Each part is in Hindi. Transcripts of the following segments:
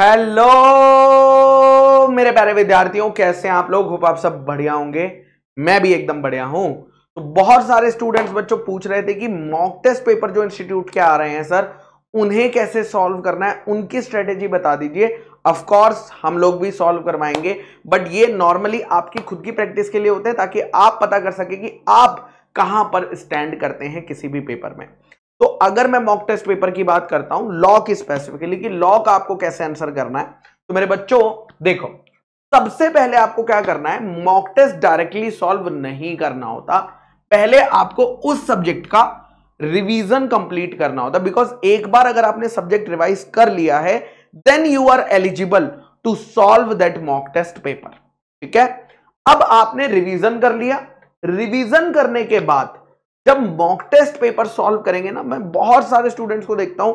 हेलो मेरे प्यारे विद्यार्थियों कैसे हैं आप लोग होप आप सब बढ़िया होंगे मैं भी एकदम बढ़िया हूं तो बहुत सारे स्टूडेंट्स बच्चों पूछ रहे थे कि मॉक टेस्ट पेपर जो इंस्टीट्यूट के आ रहे हैं सर उन्हें कैसे सॉल्व करना है उनकी स्ट्रेटेजी बता दीजिए ऑफ कोर्स हम लोग भी सॉल्व करवाएंगे बट ये नॉर्मली आपकी खुद की प्रैक्टिस के लिए होते हैं ताकि आप पता कर सके कि आप कहां पर स्टैंड करते हैं किसी भी पेपर में तो अगर मैं मॉक टेस्ट पेपर की बात करता हूं लॉ की स्पेसिफिकली कि लॉ का आपको कैसे आंसर करना है तो मेरे बच्चों देखो सबसे पहले आपको क्या करना है मॉक टेस्ट डायरेक्टली सॉल्व नहीं करना होता पहले आपको उस सब्जेक्ट का रिवीजन कंप्लीट करना होता बिकॉज एक बार अगर आपने सब्जेक्ट रिवाइज कर लिया है then you are eligible to solve that mock test paper ठीक है अब आपने रिवीजन कर लिया रिवीजन करने के बाद जब मॉक टेस्ट पेपर सॉल्व करेंगे ना मैं बहुत सारे स्टूडेंट्स को देखता हूं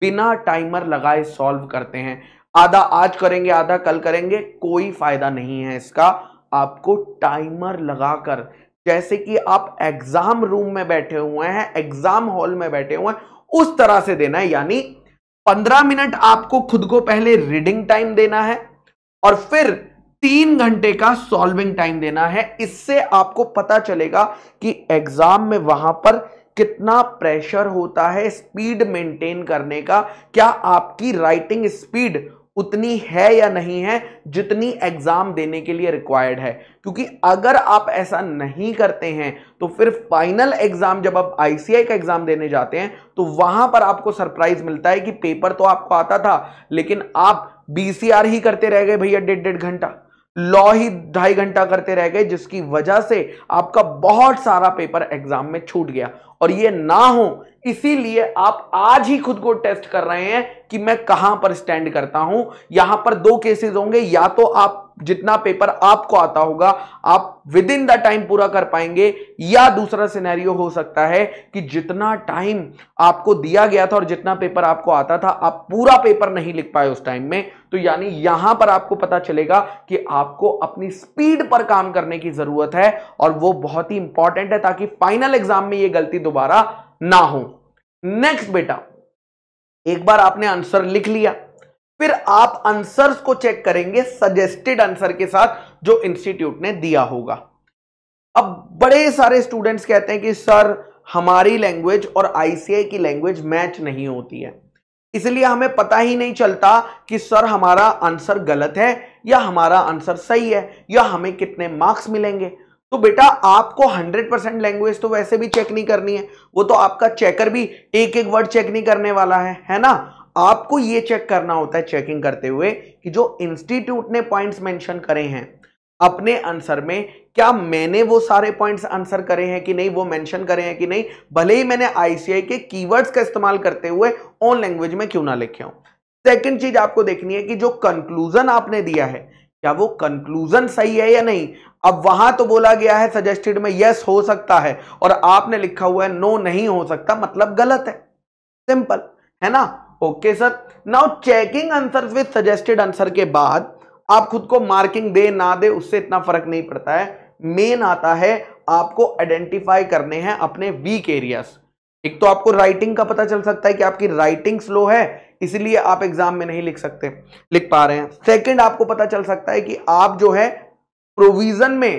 बिना टाइमर लगाए सॉल्व करते हैं आधा आज करेंगे आधा कल करेंगे कोई फायदा नहीं है इसका आपको टाइमर लगाकर जैसे कि आप एग्जाम रूम में बैठे हुए हैं एग्जाम हॉल में बैठे हुए हैं उस तरह से देना है यानी पंद्रह मिनट आपको खुद को पहले रीडिंग टाइम देना है और फिर तीन घंटे का सॉल्विंग टाइम देना है इससे आपको पता चलेगा कि एग्जाम में वहां पर कितना प्रेशर होता है स्पीड मेंटेन करने का क्या आपकी राइटिंग स्पीड उतनी है या नहीं है जितनी एग्जाम देने के लिए रिक्वायर्ड है क्योंकि अगर आप ऐसा नहीं करते हैं तो फिर फाइनल एग्जाम जब आप आईसीआई का एग्जाम देने जाते हैं तो वहां पर आपको सरप्राइज मिलता है कि पेपर तो आपको आता था लेकिन आप बीसीआर ही करते रह गए भैया डेढ़ डेढ़ घंटा लॉ ही ढाई घंटा करते रह गए जिसकी वजह से आपका बहुत सारा पेपर एग्जाम में छूट गया और ये ना हो इसीलिए आप आज ही खुद को टेस्ट कर रहे हैं कि मैं कहां पर स्टैंड करता हूं यहां पर दो केसेस होंगे या तो आप जितना पेपर आपको आता होगा आप विद इन द टाइम पूरा कर पाएंगे या दूसरा सिनेरियो हो सकता है कि जितना टाइम आपको दिया गया था और जितना पेपर आपको आता था आप पूरा पेपर नहीं लिख पाए उस टाइम में तो यानी यहां पर आपको पता चलेगा कि आपको अपनी स्पीड पर काम करने की जरूरत है और वो बहुत ही इंपॉर्टेंट है ताकि फाइनल एग्जाम में यह गलती दोबारा ना हो नेक्स्ट बेटा एक बार आपने आंसर लिख लिया फिर आप आंसर्स को चेक करेंगे सजेस्टेड आंसर के साथ जो इंस्टीट्यूट ने दिया होगा अब बड़े सारे स्टूडेंट्स कहते हैं कि सर हमारी लैंग्वेज और आईसीआई की लैंग्वेज मैच नहीं होती है इसलिए हमें पता ही नहीं चलता कि सर हमारा आंसर गलत है या हमारा आंसर सही है या हमें कितने मार्क्स मिलेंगे तो बेटा आपको 100 परसेंट लैंग्वेज तो वैसे भी चेक नहीं करनी है वो तो आपका चेकर भी एक एक वर्ड चेक नहीं करने वाला है है ना आपको ये चेक करना होता है चेकिंग करते हुए कि जो इंस्टीट्यूट ने पॉइंट्स मेंशन करे हैं अपने आंसर में क्या मैंने वो सारे पॉइंट्स आंसर करे हैं कि नहीं वो मेंशन करे हैं कि नहीं भले ही मैंने आईसीआई के कीवर्ड्स का इस्तेमाल करते हुए ऑन लैंग्वेज में क्यों ना लिखे हो सेकंड चीज आपको देखनी है कि जो कंक्लूजन आपने दिया है क्या वो कंक्लूजन सही है या नहीं अब वहां तो बोला गया है सजेस्टेड में यस हो सकता है और आपने लिखा हुआ है नो नहीं हो सकता मतलब गलत है सिंपल है ना okay sir now checking answer with suggested answer के बाद आप खुद को मार्किंग दे ना दे उससे इतना फर्क नहीं पड़ता है मेन आता है आपको आइडेंटिफाई करने हैं अपने वीक एरियाज एक तो आपको राइटिंग का पता चल सकता है कि आपकी राइटिंग स्लो है इसलिए आप एग्जाम में नहीं लिख सकते लिख पा रहे हैं सेकंड आपको पता चल सकता है कि आप जो है प्रोविजन में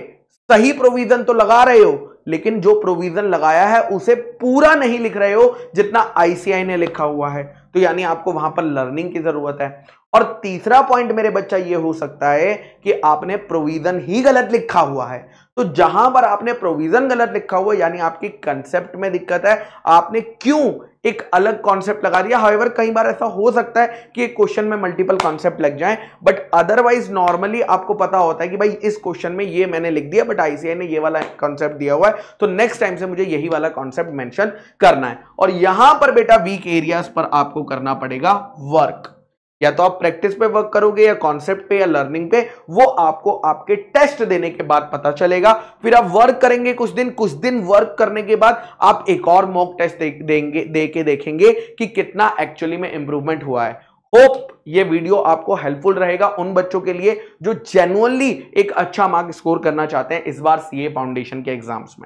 सही प्रोविजन तो लगा रहे हो लेकिन जो प्रोविजन लगाया है उसे पूरा नहीं लिख रहे हो जितना आईसीआई ने लिखा हुआ है तो यानी आपको वहां पर लर्निंग की जरूरत है और तीसरा पॉइंट मेरे बच्चा ये हो सकता है कि आपने प्रोविजन ही गलत लिखा हुआ है तो जहां पर आपने प्रोविजन गलत लिखा हुआ यानी आपकी कंसेप्ट में दिक्कत है आपने क्यों एक अलग कॉन्सेप्ट लगा दिया हाईवर कई बार ऐसा हो सकता है कि एक क्वेश्चन में मल्टीपल कॉन्सेप्ट लग जाए बट अदरवाइज नॉर्मली आपको पता होता है कि भाई इस क्वेश्चन में ये मैंने लिख दिया बट आईसीआई ने ये वाला कॉन्सेप्ट दिया हुआ है तो नेक्स्ट टाइम से मुझे यही वाला कॉन्सेप्ट मेंशन करना है और यहां पर बेटा वीक एरियाज पर आपको करना पड़ेगा वर्क या तो आप प्रैक्टिस पे वर्क करोगे या कॉन्सेप्ट पे या लर्निंग पे वो आपको आपके टेस्ट देने के बाद पता चलेगा फिर आप वर्क करेंगे कुछ दिन कुछ दिन वर्क करने के बाद आप एक और मॉक टेस्ट दे, देंगे दे के देखेंगे कि कितना एक्चुअली में इंप्रूवमेंट हुआ है होप ये वीडियो आपको हेल्पफुल रहेगा उन बच्चों के लिए जो जेनुअनली एक अच्छा मार्क स्कोर करना चाहते हैं इस बार सीए फाउंडेशन के एग्जाम्स में